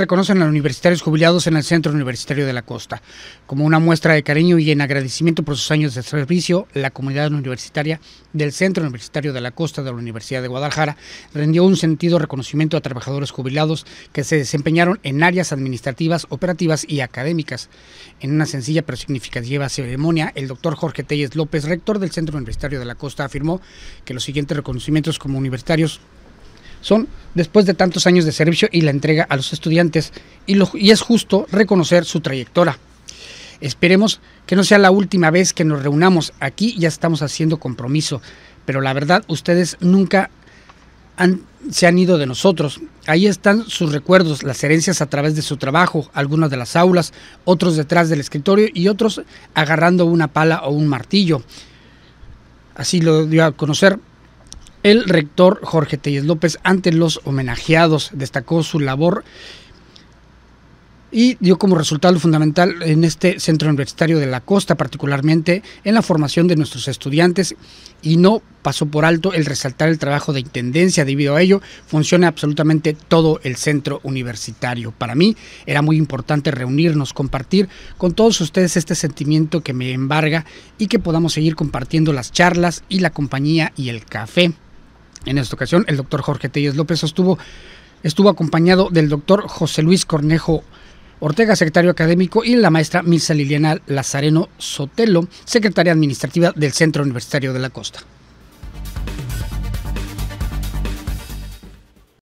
Reconocen a los universitarios jubilados en el Centro Universitario de la Costa. Como una muestra de cariño y en agradecimiento por sus años de servicio, la comunidad universitaria del Centro Universitario de la Costa de la Universidad de Guadalajara rindió un sentido reconocimiento a trabajadores jubilados que se desempeñaron en áreas administrativas, operativas y académicas. En una sencilla pero significativa ceremonia, el doctor Jorge Telles López, rector del Centro Universitario de la Costa, afirmó que los siguientes reconocimientos como universitarios son después de tantos años de servicio y la entrega a los estudiantes, y, lo, y es justo reconocer su trayectoria. Esperemos que no sea la última vez que nos reunamos aquí, ya estamos haciendo compromiso, pero la verdad ustedes nunca se han ido de nosotros. Ahí están sus recuerdos, las herencias a través de su trabajo, algunas de las aulas, otros detrás del escritorio y otros agarrando una pala o un martillo. Así lo dio a conocer el rector Jorge Telles López, ante los homenajeados, destacó su labor y dio como resultado fundamental en este centro universitario de la costa, particularmente en la formación de nuestros estudiantes, y no pasó por alto el resaltar el trabajo de intendencia. Debido a ello, funciona absolutamente todo el centro universitario. Para mí era muy importante reunirnos, compartir con todos ustedes este sentimiento que me embarga y que podamos seguir compartiendo las charlas y la compañía y el café. En esta ocasión, el doctor Jorge Telles López estuvo, estuvo acompañado del doctor José Luis Cornejo Ortega, secretario académico, y la maestra Misa Liliana Lazareno Sotelo, secretaria administrativa del Centro Universitario de la Costa.